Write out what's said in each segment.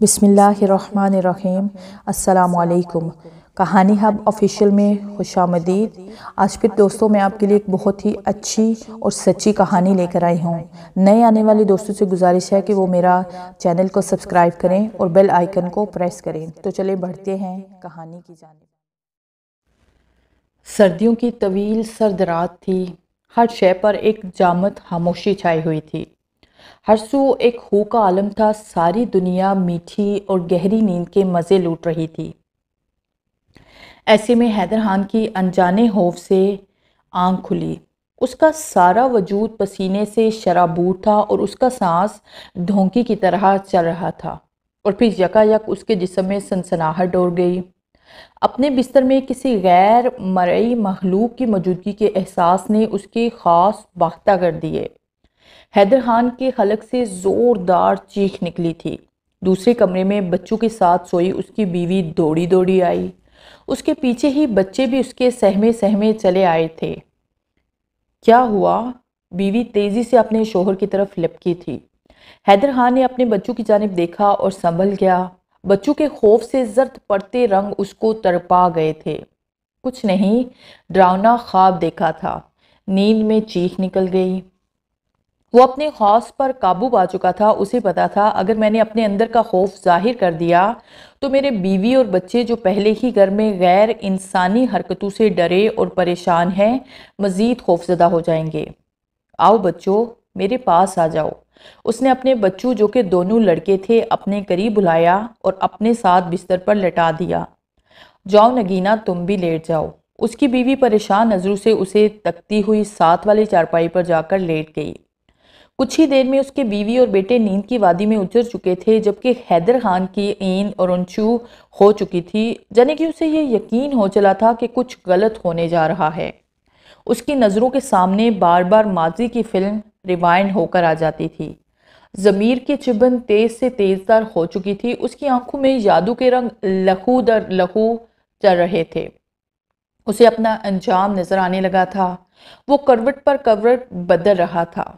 बिसमीम् अल्लाम कहानी hub official में खुश आमदीद आज फिर दोस्तों मैं आपके लिए एक बहुत ही अच्छी और सच्ची कहानी लेकर आई हूँ नए आने वाले दोस्तों से गुजारिश है कि वो मेरा चैनल को सब्सक्राइब करें और बेल आइकन को प्रेस करें तो चले बढ़ते हैं कहानी की जानब सर्दियों की तवील सर्द रात थी हर शय पर एक जामत खामोशी छाई हुई थी हर एक हु का आलम था सारी दुनिया मीठी और गहरी नींद के मज़े लूट रही थी ऐसे में हैदर खान की अनजाने होफ़ से आंख खुली उसका सारा वजूद पसीने से शराबूर था और उसका सांस धोंकी की तरह चल रहा था और फिर यकायक उसके जिसम में सनसनाहट डोर गई अपने बिस्तर में किसी गैर मरई मखलूक की मौजूदगी के एहसास ने उसके ख़ास बाख्ता कर दिए हैदर खान के हलक से ज़ोरदार चीख निकली थी दूसरे कमरे में बच्चों के साथ सोई उसकी बीवी दौड़ी दौड़ी आई उसके पीछे ही बच्चे भी उसके सहमे सहमे चले आए थे क्या हुआ बीवी तेज़ी से अपने शोहर की तरफ लिपकी थी हैदर खान ने अपने बच्चों की जानब देखा और संभल गया बच्चों के खौफ से जर्द पड़ते रंग उसको तरपा गए थे कुछ नहीं डरावना ख्वाब देखा था नींद में चीख निकल गई वो अपने खौफ पर काबू पा चुका था उसे पता था अगर मैंने अपने अंदर का खौफ जाहिर कर दिया तो मेरे बीवी और बच्चे जो पहले ही घर में गैर इंसानी हरकतों से डरे और परेशान हैं मज़ीद खौफजदा हो जाएंगे आओ बच्चों मेरे पास आ जाओ उसने अपने बच्चों जो कि दोनों लड़के थे अपने करीब बुलाया और अपने साथ बिस्तर पर लटा दिया जाओ नगीना तुम भी लेट जाओ उसकी बीवी परेशान नज़रों से उसे तकती हुई साथ वाली चारपाई पर जाकर लेट गई कुछ ही देर में उसके बीवी और बेटे नींद की वादी में उतर चुके थे जबकि हैदर खान की ईंद और उनचू हो चुकी थी यानी कि उसे ये यकीन हो चला था कि कुछ गलत होने जा रहा है उसकी नज़रों के सामने बार बार माजी की फिल्म रिवाइंड होकर आ जाती थी ज़मीर की चिबन तेज़ से तेज़दार हो चुकी थी उसकी आंखों में जादू के रंग लहू दर लहू चल रहे थे उसे अपना अंजाम नज़र आने लगा था वो करवट पर करवट बदल रहा था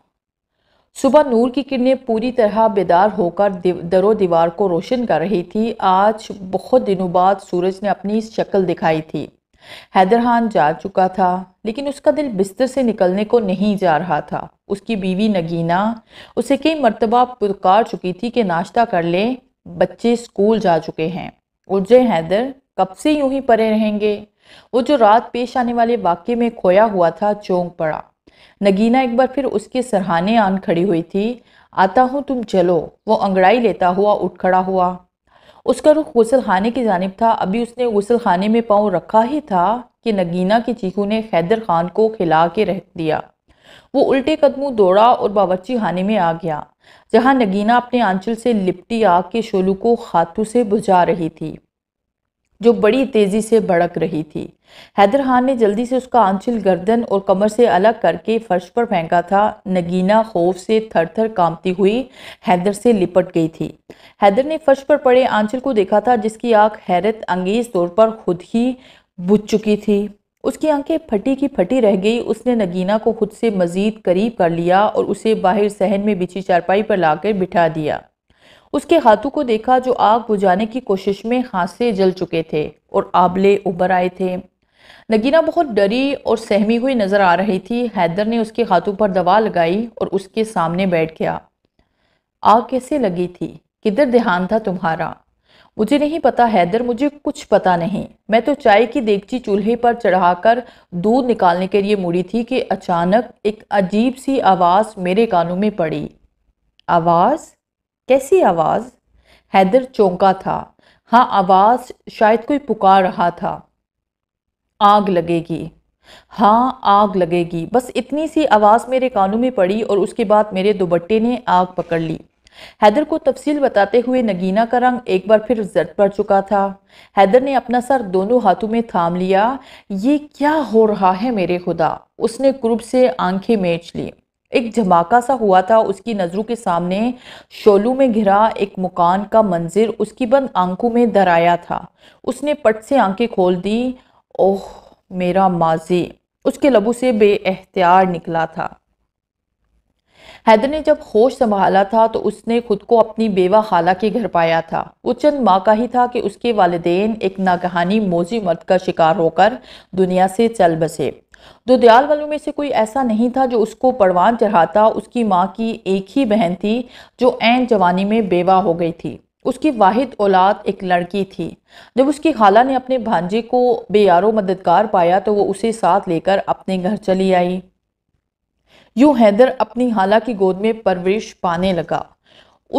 सुबह नूर की किरणें पूरी तरह बेदार होकर दरो दीवार को रोशन कर रही थी आज बहुत दिनों बाद सूरज ने अपनी शक्ल दिखाई थी हैदरहान जा चुका था लेकिन उसका दिल बिस्तर से निकलने को नहीं जा रहा था उसकी बीवी नगीना उसे कई मरतबा पुकार चुकी थी कि नाश्ता कर ले बच्चे स्कूल जा चुके हैं उर्जे हैदर कब से यूं ही परे रहेंगे वो जो रात पेश आने वाले वाक्य में खोया हुआ था चौंक पड़ा नगीना एक बार फिर उसके सरहाने आन खड़ी हुई थी आता हूँ तुम चलो वो अंगड़ाई लेता हुआ उठ खड़ा हुआ उसका रुख गुसल खाने की जानब था अभी उसने गुसल खाने में पाँव रखा ही था कि नगीना की चीखू ने हैदर खान को खिला के रख दिया वो उल्टे कदमों दौड़ा और बावची खाने में आ गया जहाँ नगीना अपने आंचल से लिपटी आग के शोलू को खातू से बुझा रही थी जो बड़ी तेज़ी से भड़क रही थी हैदर खान ने जल्दी से उसका आंचल गर्दन और कमर से अलग करके फर्श पर फेंका था नगीना खौफ से थर थर कांपती हुई हैदर से लिपट गई थी हैदर ने फर्श पर पड़े आंचल को देखा था जिसकी आंख हैरत अंगेज तौर पर खुद ही बुझ चुकी थी उसकी आंखें फटी की फटी रह गई उसने नगीना को खुद से मज़ीद करीब कर लिया और उसे बाहर सहन में बिछी चारपाई पर लाकर बिठा दिया उसके हाथों को देखा जो आग बुझाने की कोशिश में हाथ से जल चुके थे और आबले उभर आए थे नगीना बहुत डरी और सहमी हुई नजर आ रही थी हैदर ने उसके हाथों पर दवा लगाई और उसके सामने बैठ गया आग कैसे लगी थी किधर ध्यान था तुम्हारा मुझे नहीं पता हैदर मुझे कुछ पता नहीं मैं तो चाय की देगची चूल्हे पर चढ़ाकर दूध निकालने के लिए मुड़ी थी कि अचानक एक अजीब सी आवाज़ मेरे कानों में पड़ी आवाज़ कैसी आवाज़ हैदर चौंका था हाँ आवाज़ शायद कोई पुकार रहा था आग लगेगी हाँ आग लगेगी बस इतनी सी आवाज़ मेरे कानों में पड़ी और उसके बाद मेरे दुबट्टे ने आग पकड़ ली हैदर को तफसील बताते हुए नगीना का रंग एक बार फिर जद पड़ चुका था हैदर ने अपना सर दोनों हाथों में थाम लिया ये क्या हो रहा है मेरे खुदा उसने क्रूप से आंखें मेच ली एक धमाका सा हुआ था उसकी नज़रों के सामने शोलू में घिरा एक मकान का मंजर उसकी बंद आंखों में दराया था उसने पट से आंखें खोल दी ओह मेरा माजी उसके लबों से बेअख्तियार निकला था हैदर ने जब होश संभाला था तो उसने खुद को अपनी बेवा खाला के घर पाया था वो चंद माँ का ही था कि उसके वालदेन एक नागहानी मोजी मर्द का शिकार होकर दुनिया से चल बसे दो वालों में से कोई ऐसा नहीं था जो उसको परवान चढ़ाता उसकी माँ की एक ही बहन थी जो एन जवानी में बेवा हो गई थी उसकी वाहिद औलाद एक लड़की थी जब उसकी खाला ने अपने भांजे को बेयारो मददगार पाया तो वो उसे साथ लेकर अपने घर चली आई यूं हैदर अपनी खाला की गोद में परवरिश पाने लगा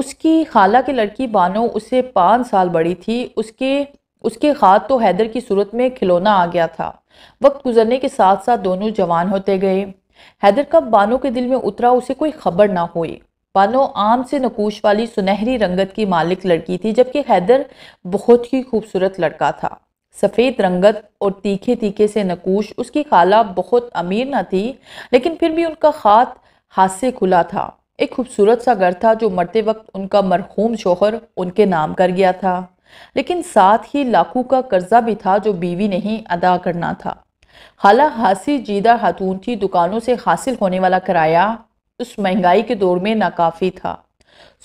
उसकी खाला की लड़की बानो उससे पाँच साल बड़ी थी उसके उसके हाथ तो हैदर की सूरत में खिलौना आ गया था वक्त गुजरने के साथ साथ दोनों जवान होते गए हैदर कब बानो के दिल में उतरा उसे कोई खबर ना हुई बानो आम से नकूश वाली सुनहरी रंगत की मालिक लड़की थी जबकि हैदर बहुत ही खूबसूरत लड़का था सफ़ेद रंगत और तीखे तीखे से नकूश उसकी खाला बहुत अमीर ना थी लेकिन फिर भी उनका खात हाथ से खुला था एक खूबसूरत सा घर था जो मरते वक्त उनका मरहूम शोहर उनके नाम कर गया था लेकिन साथ ही लाखों का कर्जा भी था जो बीवी ने ही अदा करना था हाला हासी जीदा हतून की दुकानों से हासिल होने वाला किराया उस महंगाई के दौर में नाकाफ़ी था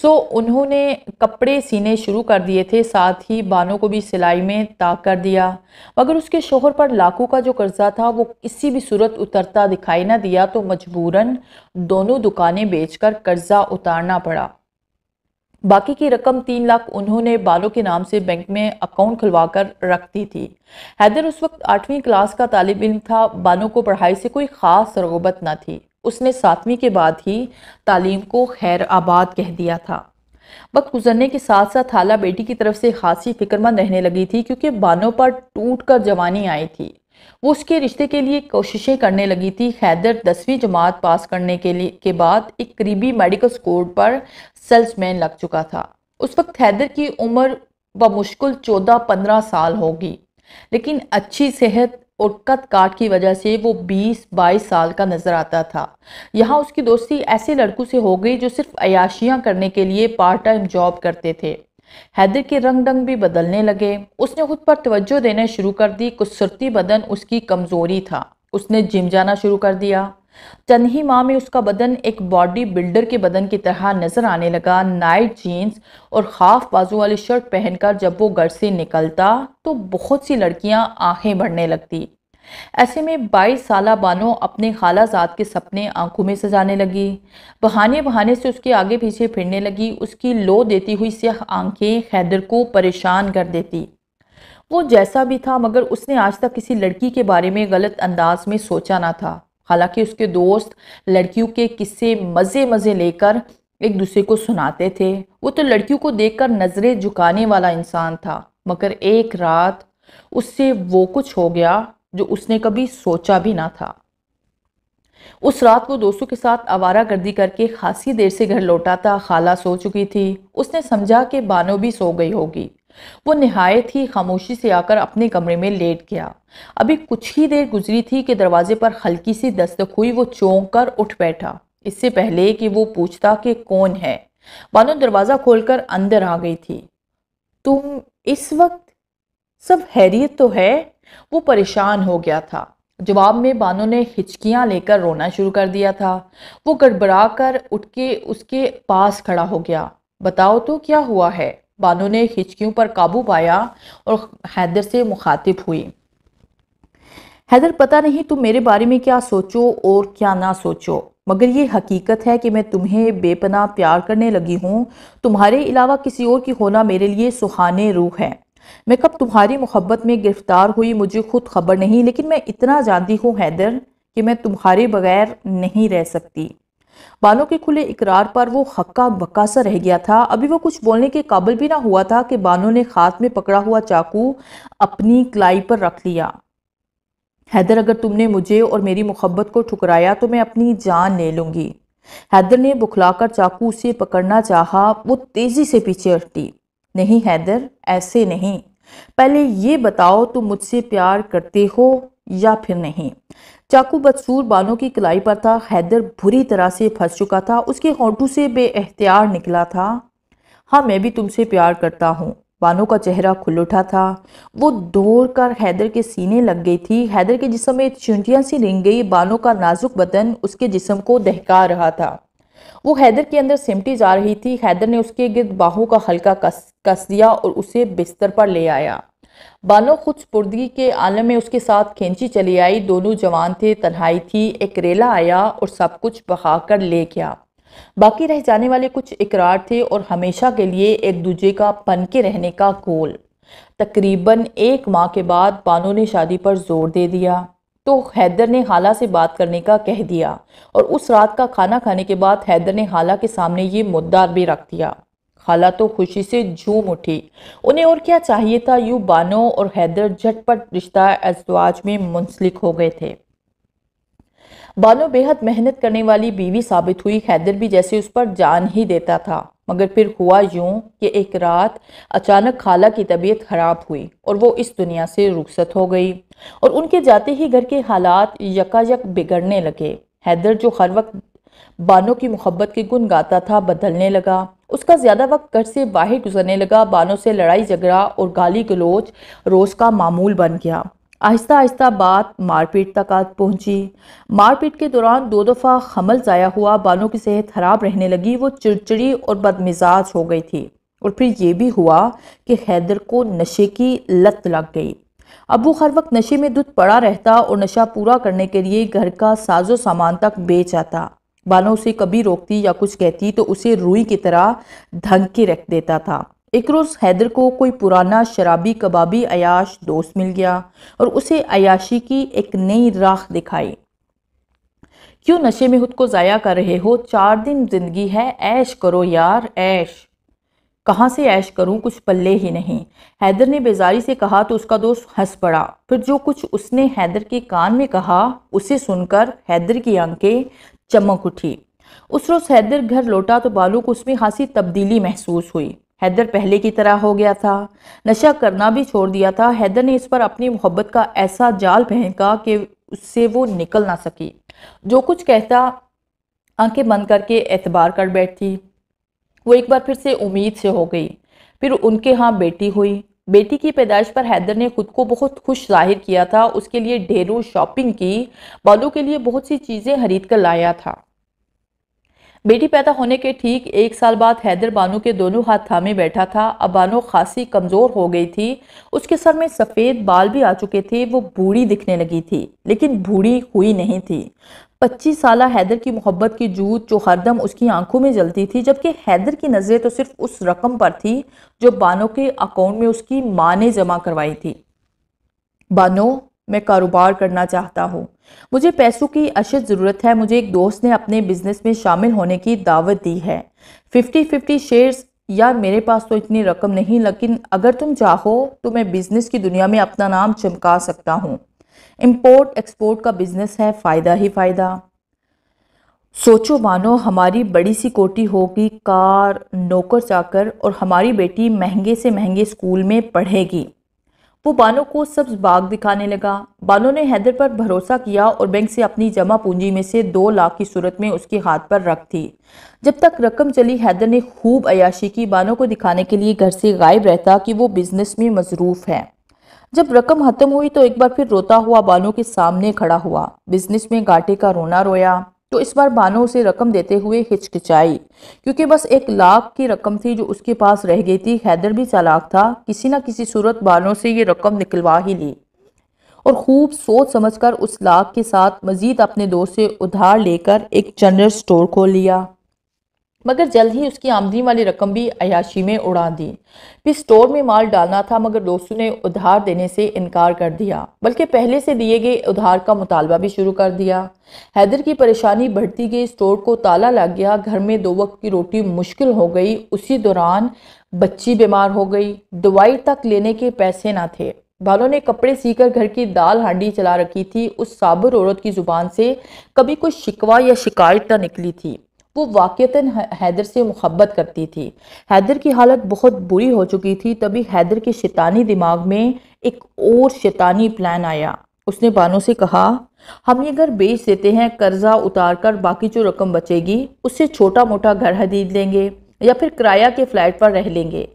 सो उन्होंने कपड़े सीने शुरू कर दिए थे साथ ही बानों को भी सिलाई में ताक कर दिया मगर उसके शोहर पर लाखों का जो कर्जा था वो किसी भी सूरत उतरता दिखाई ना दिया तो मजबूरन दोनों दुकानें बेचकर कर्जा उतारना पड़ा बाकी की रकम तीन लाख उन्होंने बालों के नाम से बैंक में अकाउंट खुलवा कर रख दी थी हैदर उस वक्त आठवीं क्लास का तालब इल्म था बालों को पढ़ाई से कोई ख़ास रगबत ना थी उसने सातवीं के बाद ही तालीम को खैर आबाद कह दिया था वक्त गुजरने के साथ साथ हाला बेटी की तरफ से खासी फिक्रमंद रहने लगी थी क्योंकि बानों पर टूट कर जवानी आई थी वो उसके रिश्ते के लिए कोशिशें करने लगी थी हैदर दसवीं जमात पास करने के लिए के बाद एक करीबी मेडिकल स्कोर पर सेल्समैन लग चुका था उस वक्त हैदर की उम्र बमुश्किल चौदह पंद्रह साल होगी लेकिन अच्छी सेहत और कद काट की वजह से वो बीस बाईस साल का नज़र आता था यहाँ उसकी दोस्ती ऐसे लड़कों से हो गई जो सिर्फ अयाशियाँ करने के लिए पार्ट टाइम जॉब करते थे हैदर के रंग डंग भी बदलने लगे उसने खुद पर तवज्जो देने शुरू कर दी कुसरती बदन उसकी कमज़ोरी था उसने जिम जाना शुरू कर दिया चंद ही माह में उसका बदन एक बॉडी बिल्डर के बदन की तरह नजर आने लगा नाइट जीन्स और हाफ बाजू वाली शर्ट पहनकर जब वो घर से निकलता तो बहुत सी लड़कियां आंखें भरने लगती ऐसे में बाईस साल बानो अपने खाला जात के सपने आंखों में सजाने लगी बहाने बहाने से उसके आगे पीछे फिरने लगी उसकी लो देती हुई सियाह आंखें हैदर को परेशान कर देती वो जैसा भी था मगर उसने आज तक किसी लड़की के बारे में गलत अंदाज में सोचा ना था हालांकि उसके दोस्त लड़कियों के किस्से मज़े मज़े लेकर एक दूसरे को सुनाते थे वो तो लड़कियों को देखकर नज़रें झुकाने वाला इंसान था मगर एक रात उससे वो कुछ हो गया जो उसने कभी सोचा भी ना था उस रात वो दोस्तों के साथ आवारा गर्दी करके खासी देर से घर लौटा था खाला सो चुकी थी उसने समझा कि बानो भी सो गई होगी वो नहायत ही खामोशी से आकर अपने कमरे में लेट गया अभी कुछ ही देर गुजरी थी कि दरवाजे पर हल्की सी दस्तक हुई वो चौंक कर उठ बैठा इससे पहले कि वो पूछता कि कौन है बानो दरवाज़ा खोलकर अंदर आ गई थी तुम इस वक्त सब हैरियत तो है वो परेशान हो गया था जवाब में बानो ने हिचकियां लेकर रोना शुरू कर दिया था वो गड़बड़ा कर उठ के उसके पास खड़ा हो गया बताओ तो क्या हुआ है बानो ने हिचकियों पर काबू पाया और हैदर से मुखातिब हुई हैदर पता नहीं तुम मेरे बारे में क्या सोचो और क्या ना सोचो मगर ये हकीकत है कि मैं तुम्हें बेपना प्यार करने लगी हूँ तुम्हारे अलावा किसी और की होना मेरे लिए सुहाने रूह है मैं कब तुम्हारी मोहब्बत में गिरफ्तार हुई मुझे खुद खबर नहीं लेकिन मैं इतना जानती हूँ हैदर कि मैं तुम्हारे बगैर नहीं रह सकती बानों के खुले इकरार पर वो हक्का बक्का सा रह गया था अभी वो कुछ बोलने के काबिल भी ना हुआ था कि बानों ने हाथ में पकड़ा हुआ चाकू अपनी कलाई पर रख लिया हैदर अगर तुमने मुझे और मेरी मोहब्बत को ठुकराया तो मैं अपनी जान ले लूंगी हैदर ने बुखलाकर चाकू से पकड़ना चाहा वो तेज़ी से पीछे हटी नहीं हैदर ऐसे नहीं पहले ये बताओ तुम मुझसे प्यार करते हो या फिर नहीं चाकू बदसूर बानों की कलाई पर था हैदर बुरी तरह से फंस चुका था उसके होंठों से बेअख्तियार निकला था हाँ मैं भी तुमसे प्यार करता हूँ बानो का चेहरा खुल उठा था वो दौड़ कर हैदर के सीने लग गई थी हैदर के जिसम में चुंटियाँ सी रिंग गई बानो का नाजुक बदन उसके जिसम को दहका रहा था वो हैदर के अंदर सिमटी जा रही थी हैदर ने उसके गिरद बाहों का हल्का कस कस दिया और उसे बिस्तर पर ले आया बानो खुद पुर्दगी के आलम में उसके साथ खींची चली आई दोनों जवान थे तन्हाई थी एक रेला आया और सब कुछ बहाकर कर ले गया बाकी रह जाने वाले कुछ इकरार थे और हमेशा के लिए एक दूजे का पनके रहने का गोल तकरीबन एक माह के बाद बानो ने शादी पर जोर दे दिया तो हैदर ने हाला से बात करने का कह दिया और उस रात का खाना खाने के बाद हैदर ने हाला के सामने ये मुद्दा भी रख दिया खाला तो खुशी से झूम उठी उन्हें और क्या चाहिए था यूँ बानो और हैदर झटपट रिश्ता एजवाज में मुंसलिक हो गए थे बानो बेहद मेहनत करने वाली बीवी साबित हुई हैदर भी जैसे उस पर जान ही देता था मगर फिर हुआ यूं कि एक रात अचानक खाला की तबीयत ख़राब हुई और वो इस दुनिया से रुखसत हो गई और उनके जाते ही घर के हालात यकायक बिगड़ने लगे हैदर जो हर वक्त बानो की मोहब्बत के गुन गाता था बदलने लगा उसका ज़्यादा वक्त घर से बाहर गुजरने लगा बानों से लड़ाई झगड़ा और गाली गलोच रोज़ का मामूल बन गया आहिस्ता आहिस्ता बात मारपीट तक आज पहुंची मारपीट के दौरान दो दफ़ा हमल ज़ाया हुआ बानो की सेहत खराब रहने लगी वो चिड़चिड़ी और बदमिजाज हो गई थी और फिर ये भी हुआ कि हैदर को नशे की लत लग गई अब वो हर वक्त नशे में दुध पड़ा रहता और नशा पूरा करने के लिए घर का साजो सामान तक बेच आता बानो उसे कभी रोकती या कुछ कहती तो उसे रुई की तरह के रख देता था एक रोज़ हैदर को कोई पुराना शराबी कबाबी अयाश दोस्त मिल गया और उसे अयाशी की एक नई राख दिखाई क्यों नशे में खुद को ज़ाया कर रहे हो चार दिन जिंदगी है ऐश करो यार ऐश कहाँ से ऐश करूँ कुछ पल्ले ही नहीं हैदर ने बेजारी से कहा तो उसका दोस्त हंस पड़ा फिर जो कुछ उसने हैदर के कान में कहा उसे सुनकर हैदर की आंखें चमक उठी उस रोज़ हैदर घर लौटा तो बालू को उसमें खासी तब्दीली महसूस हुई हैदर पहले की तरह हो गया था नशा करना भी छोड़ दिया था हैदर ने इस पर अपनी मोहब्बत का ऐसा जाल पहनका कि उससे वो निकल ना सकी जो कुछ कहता आंखें बंद करके एतबार कर बैठती वो एक बार फिर से उम्मीद से हो गई फिर उनके यहाँ बेटी हुई बेटी की पैदाइश पर हैदर ने खुद को बहुत खुश जाहिर किया था उसके लिए ढेरों शॉपिंग की बालों के लिए बहुत सी चीज़ें खरीद कर लाया था बेटी पैदा होने के ठीक एक साल बाद हैदर बानो के दोनों हाथ थामे बैठा था अब बानो खासी कमज़ोर हो गई थी उसके सर में सफ़ेद बाल भी आ चुके थे वो बूढ़ी दिखने लगी थी लेकिन बूढ़ी हुई नहीं थी पच्चीस साल हैदर की मोहब्बत की जूत जो हरदम उसकी आंखों में जलती थी जबकि हैदर की नज़रें तो सिर्फ उस रकम पर थी जो बानो के अकाउंट में उसकी माँ ने जमा करवाई थी बानो मैं कारोबार करना चाहता हूँ मुझे पैसों की अशद ज़रूरत है मुझे एक दोस्त ने अपने बिजनेस में शामिल होने की दावत दी है फिफ्टी फिफ्टी शेयर्स यार मेरे पास तो इतनी रकम नहीं लेकिन अगर तुम चाहो तो मैं बिज़नेस की दुनिया में अपना नाम चमका सकता हूँ इम्पोर्ट एक्सपोर्ट का बिज़नेस है फ़ायदा ही फ़ायदा सोचो मानो हमारी बड़ी सी कोटी होगी कार नौकर चाकर और हमारी बेटी महंगे से महंगे स्कूल में पढ़ेगी वो बानो को सब्ज बाग दिखाने लगा बानो ने हैदर पर भरोसा किया और बैंक से अपनी जमा पूंजी में से दो लाख की सूरत में उसके हाथ पर रख थी जब तक रकम चली हैदर ने खूब अयाशी की बानो को दिखाने के लिए घर से गायब रहता कि वो बिजनेस में मसरूफ़ है जब रकम खत्म हुई तो एक बार फिर रोता हुआ बानो के सामने खड़ा हुआ बिजनेस में घाटे का रोना रोया तो इस बार बानो उसे रकम देते हुए हिचकिचाई क्योंकि बस एक लाख की रकम थी जो उसके पास रह गई थी हैदर भी चालाक था किसी ना किसी सूरत बानो से ये रकम निकलवा ही ली और खूब सोच समझकर उस लाख के साथ मज़ीद अपने दोस्त से उधार लेकर एक जनरल स्टोर खोल लिया मगर जल्द ही उसकी आमदनी वाली रकम भी अयाशी में उड़ा दी फिर स्टोर में माल डालना था मगर दोस्तों ने उधार देने से इनकार कर दिया बल्कि पहले से दिए गए उधार का मुतालबा भी शुरू कर दिया हैदर की परेशानी बढ़ती गई स्टोर को ताला लग गया घर में दो वक्त की रोटी मुश्किल हो गई उसी दौरान बच्ची बीमार हो गई दवाई तक लेने के पैसे ना थे बालों ने कपड़े सीकर घर की दाल हांडी चला रखी थी उस साबर औरत की ज़ुबान से कभी कोई शिकवा या शिकायत ना निकली थी वो वाक़ता हैदर से मुहबत करती थी हैदर की हालत बहुत बुरी हो चुकी थी तभी हैदर के शैतानी दिमाग में एक और शैतानी प्लान आया उसने बानो से कहा हम ये घर बेच देते हैं कर्जा उतार कर बाकी जो रकम बचेगी उससे छोटा मोटा घर खरीद लेंगे या फिर किराया के फ्लैट पर रह लेंगे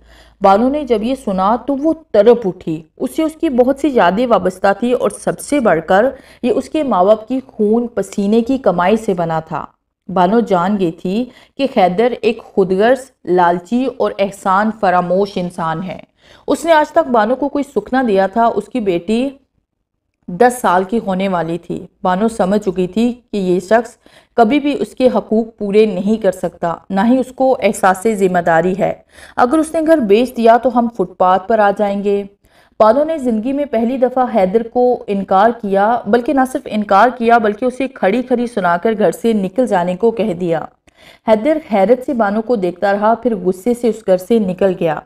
बानो ने जब ये सुना तो वो तरप उठी उससे उसकी बहुत सी यादें वाबस्ता थी और सबसे बढ़कर ये उसके माँ बाप की खून पसीने की कमाई से बना था बानो जान गई थी कि हैदर एक खुदगर्ज लालची और एहसान फरामोश इंसान है उसने आज तक बानो को कोई सुख ना दिया था उसकी बेटी दस साल की होने वाली थी बानो समझ चुकी थी कि ये शख्स कभी भी उसके हकूक पूरे नहीं कर सकता ना ही उसको एहसास ज़िम्मेदारी है अगर उसने घर बेच दिया तो हम फुटपाथ पर आ जाएंगे पानो ने ज़िंदगी में पहली दफ़ा हैदर को इनकार किया बल्कि ना सिर्फ इनकार किया बल्कि उसे खड़ी खड़ी सुनाकर घर से निकल जाने को कह दिया हैदर हैरत से बानो को देखता रहा फिर गुस्से से उस घर से निकल गया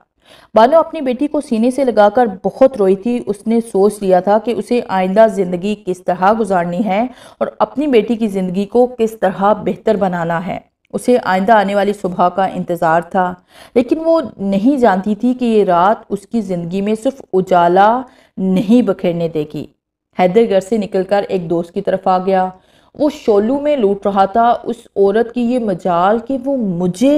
बानो अपनी बेटी को सीने से लगाकर बहुत रोई थी उसने सोच लिया था कि उसे आइंदा ज़िंदगी किस तरह गुजारनी है और अपनी बेटी की ज़िंदगी को किस तरह बेहतर बनाना है उसे आइंदा आने वाली सुबह का इंतज़ार था लेकिन वो नहीं जानती थी कि ये रात उसकी ज़िंदगी में सिर्फ उजाला नहीं बखेरने देगी हैदर घर से निकलकर एक दोस्त की तरफ आ गया वो शोलू में लूट रहा था उस औरत की ये मजाल कि वो मुझे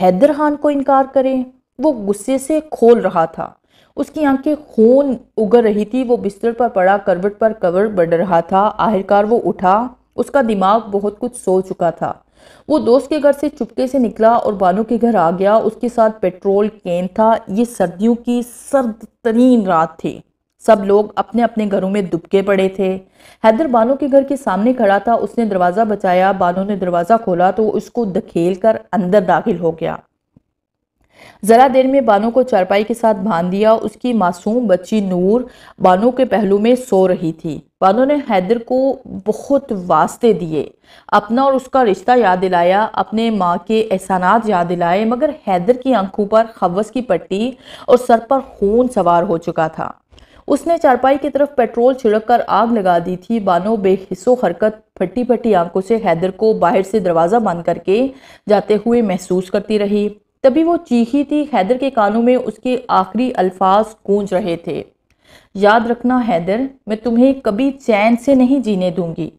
हैदर खान को इनकार करें वो गुस्से से खोल रहा था उसकी आंखें खून उगल रही थी वो बिस्तर पर पड़ा करवट पर कवर बढ़ रहा था आखिरकार वो उठा उसका दिमाग बहुत कुछ सो चुका था वो दोस्त के घर से चुपके से निकला और बानो के घर आ गया उसके साथ पेट्रोल कैन था ये सर्दियों की सर्द तरीन रात थी सब लोग अपने अपने घरों में दुबके पड़े थे हैदर बानो के घर के सामने खड़ा था उसने दरवाज़ा बचाया बानो ने दरवाज़ा खोला तो उसको धकेल कर अंदर दाखिल हो गया ज़रा देर में बानो को चारपाई के साथ बांध दिया उसकी मासूम बच्ची नूर बानो के पहलू में सो रही थी बानो ने हैदर को बहुत वास्ते दिए अपना और उसका रिश्ता याद दिलाया अपने माँ के एहसानात याद दिलाए मगर हैदर की आंखों पर खवस की पट्टी और सर पर खून सवार हो चुका था उसने चारपाई की तरफ पेट्रोल छिड़क कर आग लगा दी थी बानो बेहिसो हरकत फटी फटी आंखों से हैदर को बाहर से दरवाज़ा बंद करके जाते हुए महसूस करती रही तभी वो चीखी थी हैदर के कानों में उसके आखिरी अल्फाज गूंज रहे थे याद रखना हैदर मैं तुम्हें कभी चैन से नहीं जीने दूंगी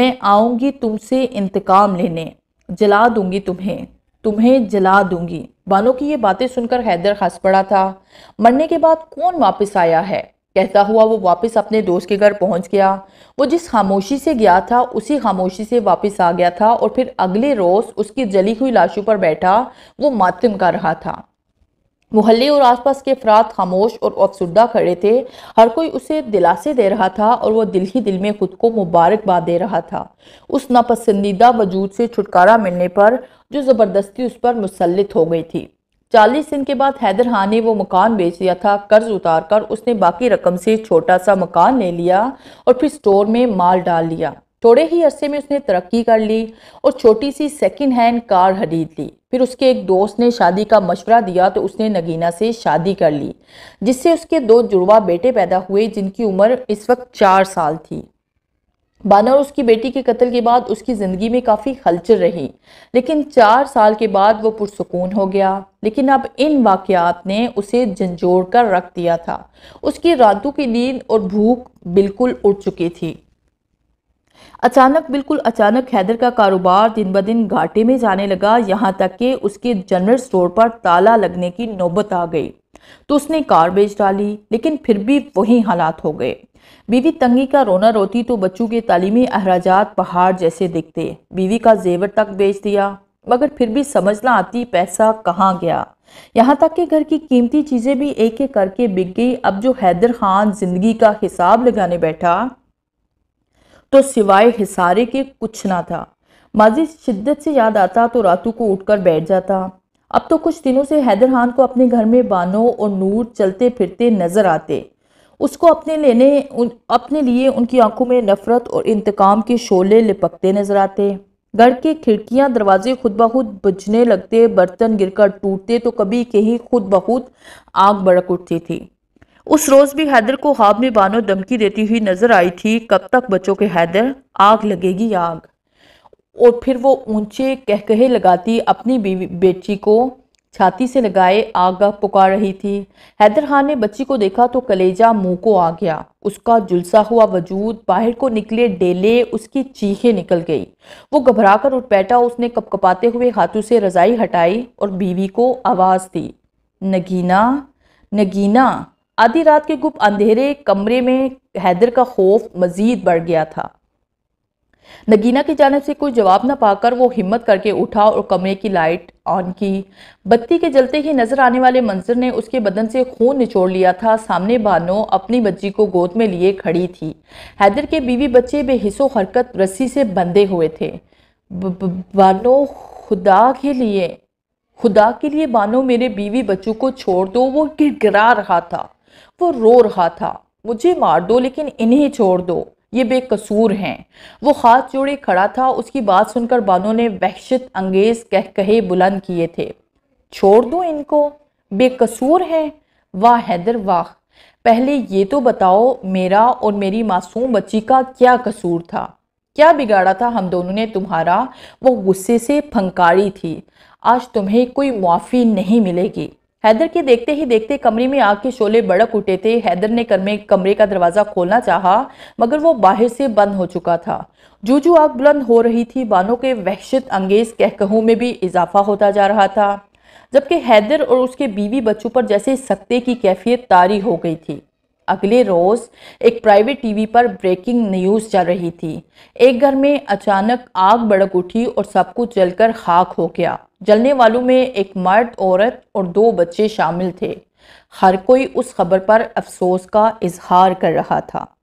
मैं आऊँगी तुमसे इंतकाम लेने जला दूंगी तुम्हें तुम्हें जला दूंगी बानो की ये बातें सुनकर हैदर हंस पड़ा था मरने के बाद कौन वापस आया है कहता हुआ वो वापस अपने दोस्त के घर पहुंच गया वो जिस खामोशी से गया था उसी खामोशी से वापस आ गया था और फिर अगले रोज़ उसकी जली हुई लाशों पर बैठा वो मातम कर रहा था मोहल्ले और आसपास के अफराद खामोश और अफसुदा खड़े थे हर कोई उसे दिलासे दे रहा था और वह दिल ही दिल में खुद को मुबारकबाद दे रहा था उस नापसंदीदा वजूद से छुटकारा मिलने पर जो ज़बरदस्ती उस पर मुसलित हो गई थी चालीस दिन के बाद हैदर खान ने वो मकान बेच दिया था कर्ज उतार कर उसने बाकी रकम से छोटा सा मकान ले लिया और फिर स्टोर में माल डाल लिया थोड़े ही अरसे में उसने तरक्की कर ली और छोटी सी सेकंड हैंड कार खरीद ली फिर उसके एक दोस्त ने शादी का मशवरा दिया तो उसने नगीना से शादी कर ली जिससे उसके दो जुड़वा बेटे पैदा हुए जिनकी उम्र इस वक्त चार साल थी बानर और उसकी बेटी के कत्ल के बाद उसकी ज़िंदगी में काफ़ी हलचल रही लेकिन चार साल के बाद वो पुरसकून हो गया लेकिन अब इन वाक़ात ने उसे झंझोड़ कर रख दिया था उसकी रातों की नींद और भूख बिल्कुल उड़ चुकी थी अचानक बिल्कुल अचानक हैदर का कारोबार दिन ब दिन घाटे में जाने लगा यहाँ तक कि उसके जनरल स्टोर पर ताला लगने की नौबत आ गई तो उसने कार बेच डाली लेकिन फिर भी वही हालात हो गए बीवी तंगी का रोना रोती तो बच्चों के तालीमी अहराजात पहाड़ जैसे दिखते बीवी का जेवर तक बेच दिया मगर फिर भी समझ ना आती पैसा कहाँ गया यहाँ तक कि घर की कीमती चीज़ें भी एक एक करके बिक गई अब जो हैदर खान जिंदगी का हिसाब लगाने बैठा तो सिवाय हिसारे के कुछ ना था माजी शिद्दत से याद आता तो रातों को उठकर बैठ जाता अब तो कुछ दिनों से हैदर खान को अपने घर में बानो और नूर चलते फिरते नजर आते उसको अपने लेने उन, अपने लिए उनकी आंखों में नफरत और इंतकाम के शोले लिपकते नजर आते घर के खिड़कियां दरवाजे खुद ब खुद बजने लगते बर्तन गिरकर टूटते तो कभी कहीं खुद ब खुद आग भड़क उठती थी उस रोज भी हैदर को हाब में बानो धमकी देती हुई नजर आई थी कब तक बच्चों के हैदर आग लगेगी आग और फिर वो ऊंचे कहकहे लगाती अपनी बेटी को छाती से लगाए आगा पुकार रही थी हैदर खान ने बच्ची को देखा तो कलेजा मुंह को आ गया उसका जुलसा हुआ वजूद बाहर को निकले डेले उसकी चीखें निकल गई वो घबराकर उठ बैठा उसने कपकपाते हुए हाथों से रजाई हटाई और बीवी को आवाज़ दी नगीना नगीना आधी रात के गुप्त अंधेरे कमरे में हैदर का खौफ मज़ीद बढ़ गया था नगीना की जानब से कोई जवाब न पाकर वो हिम्मत करके उठा और कमरे की लाइट ऑन की बत्ती के जलते ही नजर आने वाले मंजर ने उसके बदन से खून निचोड़ लिया था सामने बानो अपनी बच्ची को गोद में लिए खड़ी थी हैदर के बीवी बच्चे बेहिसो हरकत रस्सी से बंधे हुए थे बानो खुदा के लिए खुदा के लिए बानो मेरे बीवी बच्चों को छोड़ दो वो गिड़गिड़ा रहा था वो रो रहा था मुझे मार दो लेकिन इन्हें छोड़ दो ये बेकसूर हैं वो हाथ जोड़े खड़ा था उसकी बात सुनकर बानो ने वहशत अंगेज कह कहे बुलंद किए थे छोड़ दो इनको बेकसूर हैं वाह हैदर वाह पहले ये तो बताओ मेरा और मेरी मासूम बच्ची का क्या कसूर था क्या बिगाड़ा था हम दोनों ने तुम्हारा वो गुस्से से फंकारी थी आज तुम्हें कोई मुआफ़ी नहीं मिलेगी हैदर के देखते ही देखते कमरे में आग के शोले बड़क उठे थे हैदर ने कमरे कमरे का दरवाज़ा खोलना चाहा मगर वो बाहर से बंद हो चुका था जूजू आग बुलंद हो रही थी बानों के वहशत अंगेज कहकहों में भी इजाफा होता जा रहा था जबकि हैदर और उसके बीवी बच्चों पर जैसे सत्ते की कैफियत तारी हो गई थी अगले रोज़ एक प्राइवेट टीवी पर ब्रेकिंग न्यूज़ चल रही थी एक घर में अचानक आग भड़क उठी और सब कुछ जलकर खाक हो गया जलने वालों में एक मर्द औरत और दो बच्चे शामिल थे हर कोई उस खबर पर अफसोस का इजहार कर रहा था